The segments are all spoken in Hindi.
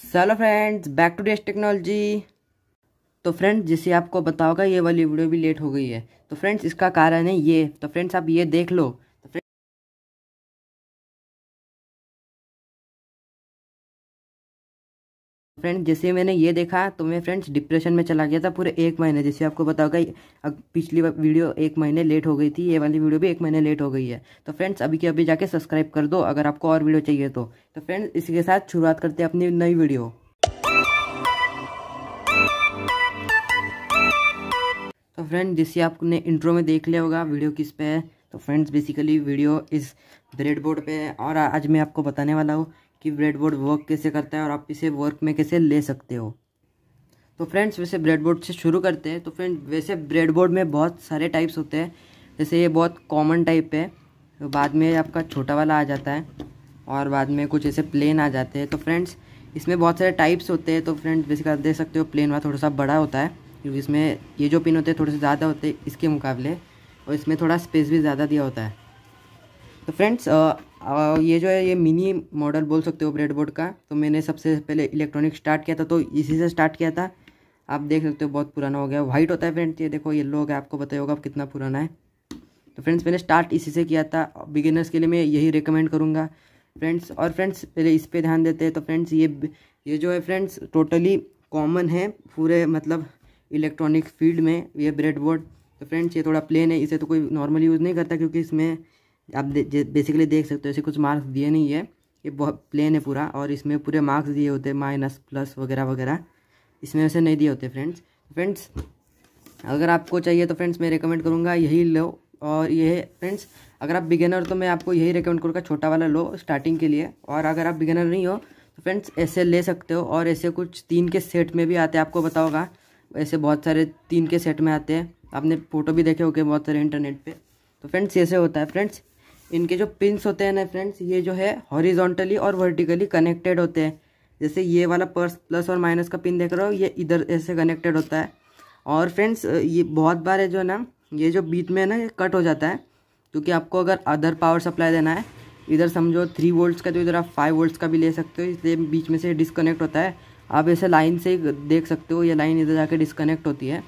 सेलो फ्रेंड्स बैक टू डेस्ट टेक्नोलॉजी तो फ्रेंड्स जिसे आपको बताओगा ये वाली वीडियो भी लेट हो गई है तो फ्रेंड्स इसका कारण है ये तो फ्रेंड्स आप ये देख लो फ्रेंड्स जैसे मैंने ये देखा तो मैं फ्रेंड्स डिप्रेशन में चला गया था पूरे एक महीने जैसे आपको बताओ पिछली वीडियो एक महीने लेट हो गई थी ये वाली वीडियो भी एक महीने लेट हो गई है तो फ्रेंड्स अभी के अभी जाके सब्सक्राइब कर दो अगर आपको और वीडियो चाहिए तो, तो फ्रेंड्स इसी के साथ शुरुआत करते हैं अपनी नई वीडियो तो फ्रेंड जैसे आपने इंट्रो में देख लिया होगा वीडियो किस पे है तो फ्रेंड्स बेसिकली वीडियो इस ब्रेड बोर्ड पे है और आज मैं आपको बताने वाला हूँ कि ब्रेडबोर्ड वर्क कैसे करता है और आप इसे वर्क में कैसे ले सकते हो तो फ्रेंड्स वैसे ब्रेडबोर्ड से शुरू करते हैं तो फ्रेंड वैसे ब्रेडबोर्ड में बहुत सारे टाइप्स होते हैं जैसे ये बहुत कॉमन टाइप है तो बाद में आपका छोटा वाला आ जाता है और बाद में कुछ ऐसे प्लेन आ जाते हैं तो फ्रेंड्स इसमें बहुत सारे टाइप्स होते हैं तो फ्रेंड्स वैसे कर देख सकते हो प्लेन वाला थोड़ा सा बड़ा होता है क्योंकि इसमें ये जो पिन होते हैं थोड़े से ज़्यादा होते हैं इसके मुकाबले और इसमें थोड़ा स्पेस भी ज़्यादा दिया होता है तो फ्रेंड्स ये जो है ये मिनी मॉडल बोल सकते हो ब्रेडबोर्ड का तो मैंने सबसे पहले इलेक्ट्रॉनिक स्टार्ट किया था तो इसी से स्टार्ट किया था आप देख सकते हो बहुत पुराना हो गया वाइट होता है फ्रेंड्स ये देखो येलो हो गया आपको बताया होगा कितना पुराना है तो फ्रेंड्स मैंने स्टार्ट इसी से किया था बिगिनर्स के लिए मैं यही रिकमेंड करूँगा फ्रेंड्स और फ्रेंड्स पहले इस पर ध्यान देते हैं तो फ्रेंड्स ये ये जो है फ्रेंड्स टोटली कॉमन है पूरे मतलब इलेक्ट्रॉनिक फील्ड में ये ब्रेडबोर्ड तो फ्रेंड्स ये थोड़ा प्लेन है इसे तो कोई नॉर्मली यूज़ नहीं करता क्योंकि इसमें आप दे, बेसिकली देख सकते हो ऐसे कुछ मार्क्स दिए नहीं है ये बहुत प्लेन है पूरा और इसमें पूरे मार्क्स दिए होते हैं माइनस प्लस वगैरह वगैरह इसमें वैसे नहीं दिए होते फ्रेंड्स फ्रेंड्स अगर आपको चाहिए तो फ्रेंड्स मैं रिकमेंड करूँगा यही लो और ये फ्रेंड्स अगर आप बिगेनर तो मैं आपको यही रिकमेंड करूँगा छोटा वाला लो स्टार्टिंग के लिए और अगर आप बिगेनर नहीं हो तो फ्रेंड्स ऐसे ले सकते हो और ऐसे कुछ तीन के सेट में भी आते हैं आपको बताओगा ऐसे बहुत सारे तीन के सेट में आते हैं आपने फ़ोटो भी देखे होंगे बहुत सारे इंटरनेट पे तो फ्रेंड्स ऐसे होता है फ्रेंड्स इनके जो पिंस होते हैं ना फ्रेंड्स ये जो है हॉरिजॉन्टली और वर्टिकली कनेक्टेड होते हैं जैसे ये वाला पर्स प्लस और माइनस का पिन देख रहे हो ये इधर ऐसे कनेक्टेड होता है और फ्रेंड्स ये बहुत बार है जो है ना ये जो बीच में है ना ये कट हो जाता है क्योंकि आपको अगर अदर पावर सप्लाई देना है इधर समझो थ्री वोल्ट्स का तो इधर आप फाइव वोल्ट्स का भी ले सकते हो इसलिए बीच में से डिस्कनेक्ट होता है आप ऐसे लाइन से देख सकते हो ये लाइन इधर जाके डिस्कनेक्ट होती है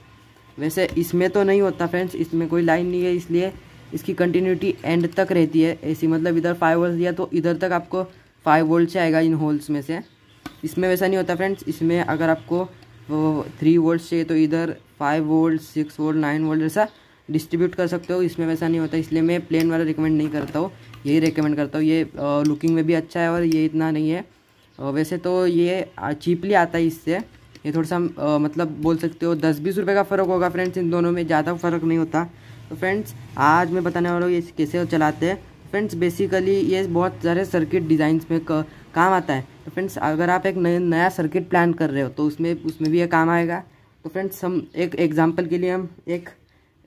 वैसे इसमें तो नहीं होता फ्रेंड्स इसमें कोई लाइन नहीं है इसलिए इसकी कंटिन्यूटी एंड तक रहती है ऐसी मतलब इधर फाइव वोल्ट दिया तो इधर तक आपको फाइव वोल्ट से आएगा इन होल्स में से इसमें वैसा नहीं होता फ्रेंड्स इसमें अगर आपको थ्री वोल्ट चाहिए तो इधर five volt six volt nine volt जैसा डिस्ट्रीब्यूट कर सकते हो इसमें वैसा नहीं होता इसलिए मैं प्लेन वाला रिकमेंड नहीं करता हूँ यही रिकमेंड करता हूँ ये लुकिंग में भी अच्छा है और ये इतना नहीं है वैसे तो ये चीपली आता है इससे ये थोड़ा सा मतलब बोल सकते हो दस बीस रुपये का फ़र्क होगा फ्रेंड्स इन दोनों में ज़्यादा फ़र्क नहीं होता तो फ्रेंड्स आज मैं बताने वाला हूँ ये कैसे चलाते हैं फ्रेंड्स बेसिकली ये बहुत सारे सर्किट डिज़ाइंस में काम आता है तो फ्रेंड्स अगर आप एक नया नया सर्किट प्लान कर रहे हो तो उसमें उसमें भी ये काम आएगा तो फ्रेंड्स हम एक एग्जांपल के लिए हम एक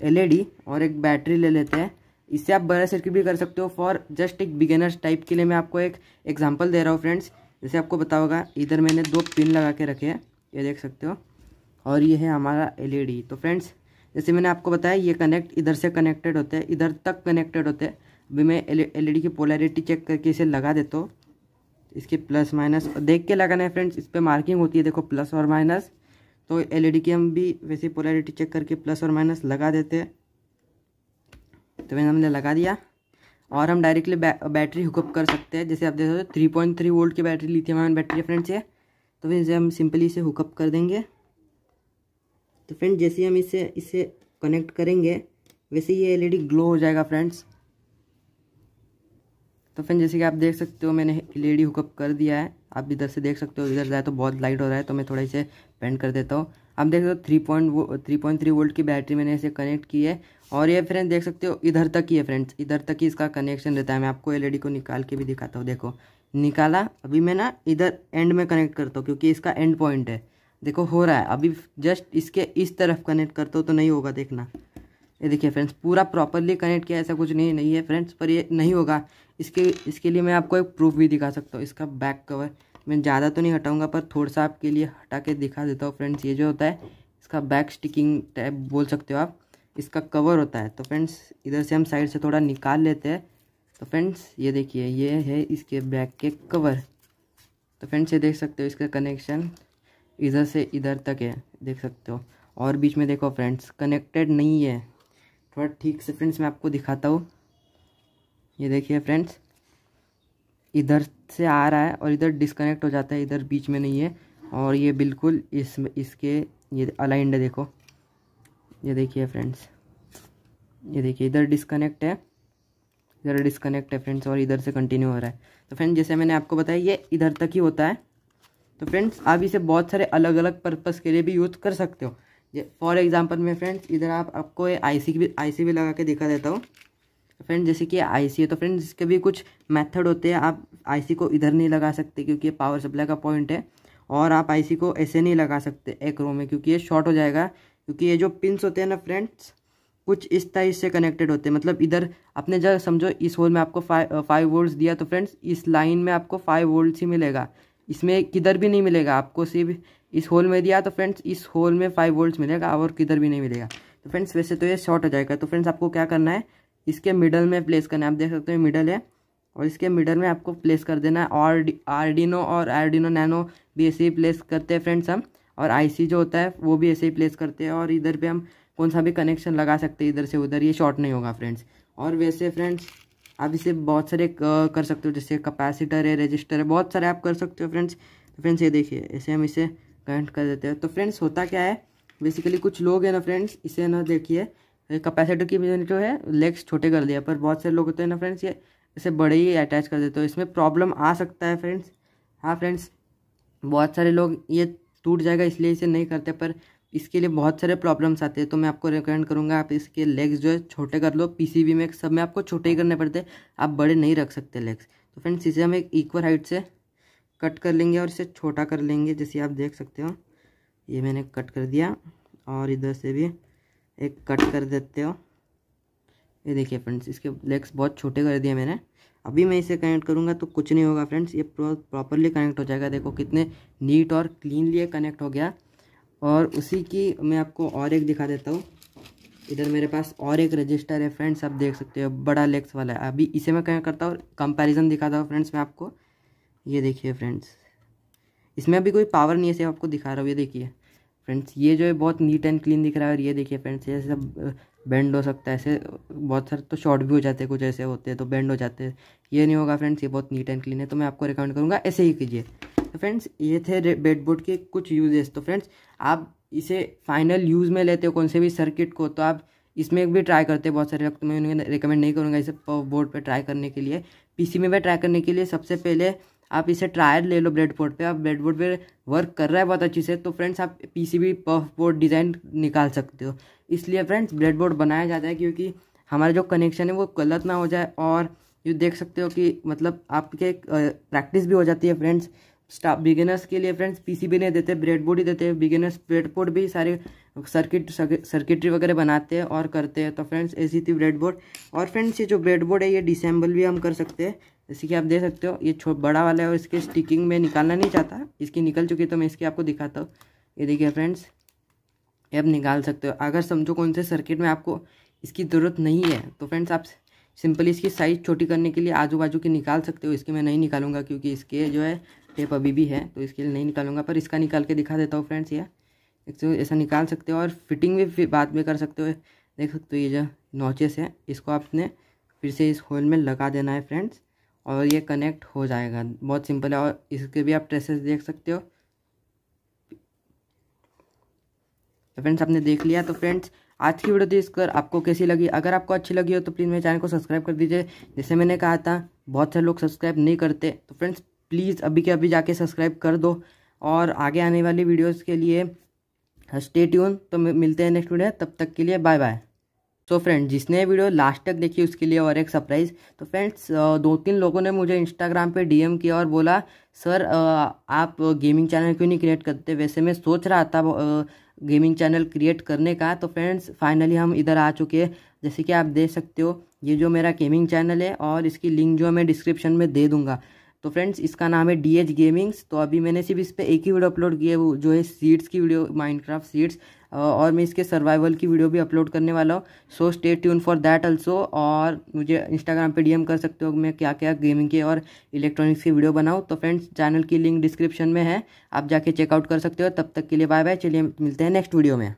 एलईडी e और एक बैटरी ले लेते हैं इससे आप बड़ा सर्किट भी कर सकते हो फॉर जस्ट एक बिगेनर्स टाइप के लिए मैं आपको एक एग्जाम्पल दे रहा हूँ फ्रेंड्स जैसे आपको बताओगा इधर मैंने दो पिन लगा के रखे हैं ये देख सकते हो और ये है हमारा एलईडी e तो फ्रेंड्स जैसे मैंने आपको बताया ये कनेक्ट इधर से कनेक्टेड होते हैं इधर तक कनेक्टेड होते हैं अभी मैं एल की पोलैरिटी चेक करके इसे लगा देता हूँ इसके प्लस माइनस देख के लगाना है फ्रेंड्स इस पर मार्किंग होती है देखो प्लस और माइनस तो एल की हम भी वैसे पोलैरिटी चेक करके प्लस और माइनस लगा देते हैं तो मैंने हमने लगा दिया और हम डायरेक्टली बै, बैटरी हुकअप कर सकते हैं जैसे आप देख सकते हो थ्री पॉइंट थ्री वोल्ट की बैटरी ली थी हमारे बैटरी फ्रेंड फ्रेंड्स तो फिर इसे हम सिंपली इसे हुकअप कर देंगे तो फ्रेंड जैसे ही हम इसे इसे कनेक्ट करेंगे वैसे ये एलईडी ग्लो हो जाएगा फ्रेंड्स तो फ्रेंड जैसे कि आप देख सकते हो मैंने एलईडी हुकअप कर दिया है आप इधर से देख सकते हो इधर जाए तो बहुत लाइट हो रहा है तो मैं थोड़ा इसे पेंट कर देता हूँ आप देख सकते हो थ्री पॉइंट वो थ्री पॉइंट थ्री वोल्ट की बैटरी मैंने इसे कनेक्ट की है और ये फ्रेंड देख सकते हो इधर तक ही है फ्रेंड्स इधर तक ही इसका कनेक्शन रहता है मैं आपको एल को निकाल के भी दिखाता हूँ देखो निकाला अभी मैं ना इधर एंड में कनेक्ट करता हूँ क्योंकि इसका एंड पॉइंट है देखो हो रहा है अभी जस्ट इसके इस तरफ कनेक्ट करते हो तो नहीं होगा देखना ये देखिए फ्रेंड्स पूरा प्रॉपरली कनेक्ट किया ऐसा कुछ नहीं नहीं है फ्रेंड्स पर ये नहीं होगा इसके इसके लिए मैं आपको एक प्रूफ भी दिखा सकता हूँ इसका बैक कवर मैं ज़्यादा तो नहीं हटाऊँगा पर थोड़ा सा आपके लिए हटा के दिखा देता हूँ फ्रेंड्स ये जो होता है इसका बैक स्टिकिंग टाइप बोल सकते हो आप इसका कवर होता है तो फ्रेंड्स इधर से हम साइड से थोड़ा निकाल लेते हैं तो फ्रेंड्स ये देखिए ये है इसके बैक के कवर तो फ्रेंड्स ये देख सकते हो इसका कनेक्शन इधर से इधर तक है देख सकते हो और बीच में देखो फ्रेंड्स कनेक्टेड नहीं है थोड़ा ठीक से फ्रेंड्स मैं आपको दिखाता हूँ ये देखिए फ्रेंड्स इधर से आ रहा है और इधर डिस्कनेक्ट हो जाता है इधर बीच में नहीं है और ये बिल्कुल इस इसके ये अलाइंड है देखो ये देखिए फ्रेंड्स ये देखिए इधर डिस्कनेक्ट है इधर डिस्कनेक्ट है फ्रेंड्स और इधर से कंटिन्यू हो रहा है तो फ्रेंड जैसे मैंने आपको बताया ये इधर तक ही होता है तो फ्रेंड्स आप इसे बहुत सारे अलग अलग पर्पस के लिए भी यूज़ कर सकते हो फॉर एग्जाम्पल में फ्रेंड्स इधर आप आपको आईसी भी आईसी भी लगा के दिखा देता हूँ फ्रेंड्स जैसे कि आईसी है तो फ्रेंड्स इसके भी कुछ मेथड होते हैं आप आईसी को इधर नहीं लगा सकते क्योंकि ये पावर सप्लाई का पॉइंट है और आप आईसी को ऐसे नहीं लगा सकते एक रो में क्योंकि ये शॉर्ट हो जाएगा क्योंकि ये जो पिनस होते हैं ना फ्रेंड्स कुछ इस टाइप से कनेक्टेड होते हैं मतलब इधर आपने जब समझो इस होल में आपको फाइव फाइव वोल्ट दिया तो फ्रेंड्स इस लाइन में आपको फाइव वोल्ट ही मिलेगा इसमें किधर भी नहीं मिलेगा आपको सिर्फ इस होल में दिया तो फ्रेंड्स इस होल में फाइव वोल्ट मिलेगा और किधर भी नहीं मिलेगा तो फ्रेंड्स वैसे तो ये शॉर्ट हो जाएगा तो फ्रेंड्स आपको क्या करना है इसके मिडल में प्लेस करना है आप देख सकते हो मिडल है और इसके मिडल में आपको प्लेस कर देना है और आरडीनो और आरडीनो नैनो भी ऐसे ही प्लेस करते हैं फ्रेंड्स हम और आईसी जो होता है वो भी ऐसे ही प्लेस करते हैं और इधर पे हम कौन सा भी कनेक्शन लगा सकते हैं इधर से उधर ये शॉर्ट नहीं होगा फ्रेंड्स और वैसे फ्रेंड्स आप इसे बहुत सारे कर सकते हो जैसे कैपेसिटर है रजिस्टर है बहुत सारे आप कर सकते हो फ्रेंड्स तो फ्रेंड्स ये देखिए ऐसे हम इसे कनेक्ट कर देते हैं तो फ्रेंड्स होता क्या है बेसिकली कुछ लोग हैं ना फ्रेंड्स इसे ना देखिए कैपेसिटर की जो है लेग्स छोटे कर दिया पर बहुत सारे लोग होते हैं ना फ्रेंड्स ये इसे बड़े ही अटैच कर देते हो तो इसमें प्रॉब्लम आ सकता है फ्रेंड्स हाँ फ्रेंड्स बहुत सारे लोग ये टूट जाएगा इसलिए इसे नहीं करते पर इसके लिए बहुत सारे प्रॉब्लम्स आते हैं तो मैं आपको रिकमेंड करूँगा आप इसके लेग्स जो है छोटे कर लो पीसीबी में सब में आपको छोटे ही करने पड़ते हैं आप बड़े नहीं रख सकते लेग्स तो फ्रेंड्स इसे हम एक इक्वल हाइट से कट कर लेंगे और इसे छोटा कर लेंगे जैसे आप देख सकते हो ये मैंने कट कर दिया और इधर से भी एक कट कर देते हो ये देखिए फ्रेंड्स इसके लेग्स बहुत छोटे कर दिए मैंने अभी मैं इसे कनेक्ट करूँगा तो कुछ नहीं होगा फ्रेंड्स ये प्रॉपरली कनेक्ट हो जाएगा देखो कितने नीट और क्लीनली कनेक्ट हो गया और उसी की मैं आपको और एक दिखा देता हूँ इधर मेरे पास और एक रजिस्टर है फ्रेंड्स आप देख सकते हो बड़ा लेक्स वाला है अभी इसे मैं क्या करता हूँ कंपैरिजन दिखाता हूँ फ्रेंड्स मैं आपको ये देखिए फ्रेंड्स इसमें अभी कोई पावर नहीं है सिर्फ आपको दिखा रहा हूँ ये देखिए फ्रेंड्स ये जो है बहुत नीट एंड क्लीन दिख रहा है और ये देखिए फ्रेंड्स ये सब बेंड हो सकता है ऐसे बहुत सारे तो शॉर्ट भी हो जाते हैं कुछ ऐसे होते हैं तो बेंड हो जाते हैं ये नहीं होगा फ्रेंड्स ये बहुत नीट एंड क्लीन है तो मैं आपको रिकमेंड करूँगा ऐसे ही कीजिए फ्रेंड्स ये थे बेडबोर्ड के कुछ यूजेस तो फ्रेंड्स आप इसे फाइनल यूज़ में लेते हो कौन से भी सर्किट को तो आप इसमें भी ट्राई करते हैं बहुत सारे लोग तो मैं उन्हें रिकमेंड नहीं करूँगा इसे बोर्ड पर ट्राई करने के लिए पीसी में भी ट्राई करने के लिए सबसे पहले आप इसे ट्रायल ले लो ब्रेड बोर्ड पर आप ब्रेड बोर्ड पर वर्क कर रहा है बहुत अच्छे से तो फ्रेंड्स आप पीसीबी पफ बोर्ड डिज़ाइन निकाल सकते हो इसलिए फ्रेंड्स ब्रेड बोर्ड बनाया जाता है क्योंकि हमारा जो कनेक्शन है वो गलत ना हो जाए और ये देख सकते हो कि मतलब आपके प्रैक्टिस भी हो जाती है फ्रेंड्स स्टाप बिगिनर्स के लिए फ्रेंड्स पीसीबी नहीं देते ब्रेड बोर्ड ही देते हैं बिगिनर्स ब्रेड बोर्ड भी सारे सर्किट सर्किटरी वगैरह बनाते हैं और करते हैं तो फ्रेंड्स ऐसी थी ब्रेड बोर्ड और फ्रेंड्स ये जो ब्रेड बोर्ड है ये डिसम्बल भी हम कर सकते हैं जैसे कि आप देख सकते हो ये छो बड़ा वाला है और इसके स्टिकिंग में निकालना नहीं चाहता इसकी निकल चुकी है तो मैं इसकी आपको दिखाता हूँ ये देखिए फ्रेंड्स ये आप निकाल सकते हो अगर समझो कौन से सर्किट में आपको इसकी ज़रूरत नहीं है तो फ्रेंड्स आप सिंपली इसकी साइज़ छोटी करने के लिए आजू बाजू की निकाल सकते हो इसके मैं नहीं निकालूंगा क्योंकि इसके जो है टेप अभी भी है तो इसके लिए नहीं निकालूंगा पर इसका निकाल के दिखा देता हूँ फ्रेंड्स ये तो ऐसा निकाल सकते हो और फिटिंग भी फिर बाद में कर सकते हो देख सकते हो ये जो नोचेस है इसको आपने फिर से इस होल में लगा देना है फ्रेंड्स और ये कनेक्ट हो जाएगा बहुत सिंपल है और इसके भी आप ट्रेसेस देख सकते हो तो फ्रेंड्स आपने देख लिया तो फ्रेंड्स आज की वीडियो देख कर आपको कैसी लगी अगर आपको अच्छी लगी हो तो प्लीज़ मेरे चैनल को सब्सक्राइब कर दीजिए जैसे मैंने कहा था बहुत सारे लोग सब्सक्राइब नहीं करते तो फ्रेंड्स प्लीज़ अभी के अभी जाके सब्सक्राइब कर दो और आगे आने वाली वीडियोज़ के लिए स्टे हाँ, ट्यून तो मिलते हैं नेक्स्ट वीडियो तब तक के लिए बाय बाय सो फ्रेंड जिसने वीडियो लास्ट तक देखी उसके लिए और एक सरप्राइज़ तो फ्रेंड्स दो तीन लोगों ने मुझे इंस्टाग्राम पे डीएम किया और बोला सर आप गेमिंग चैनल क्यों नहीं क्रिएट करते वैसे मैं सोच रहा था गेमिंग चैनल क्रिएट करने का तो फ्रेंड्स फाइनली हम इधर आ चुके हैं जैसे कि आप देख सकते हो ये जो मेरा गेमिंग चैनल है और इसकी लिंक जो मैं डिस्क्रिप्शन में दे दूँगा तो फ्रेंड्स इसका नाम है डी एच गेमिंग्स तो अभी मैंने सिर्फ इस पर एक ही वीडियो अपलोड किया है वो जो है सीड्स की वीडियो माइनक्राफ्ट सीड्स और मैं इसके सर्वाइवल की वीडियो भी अपलोड करने वाला हूँ so stay tune for that also और मुझे इंस्टाग्राम पे डीएम कर सकते हो मैं क्या क्या गेमिंग के और इलेक्ट्रॉनिक्स की वीडियो बनाऊँ तो फ्रेंड्स चैनल की लिंक डिस्क्रिप्शन में है आप जाके चेकआउट कर सकते हो तब तक के लिए बाय बाय चलिए मिलते हैं नेक्स्ट वीडियो में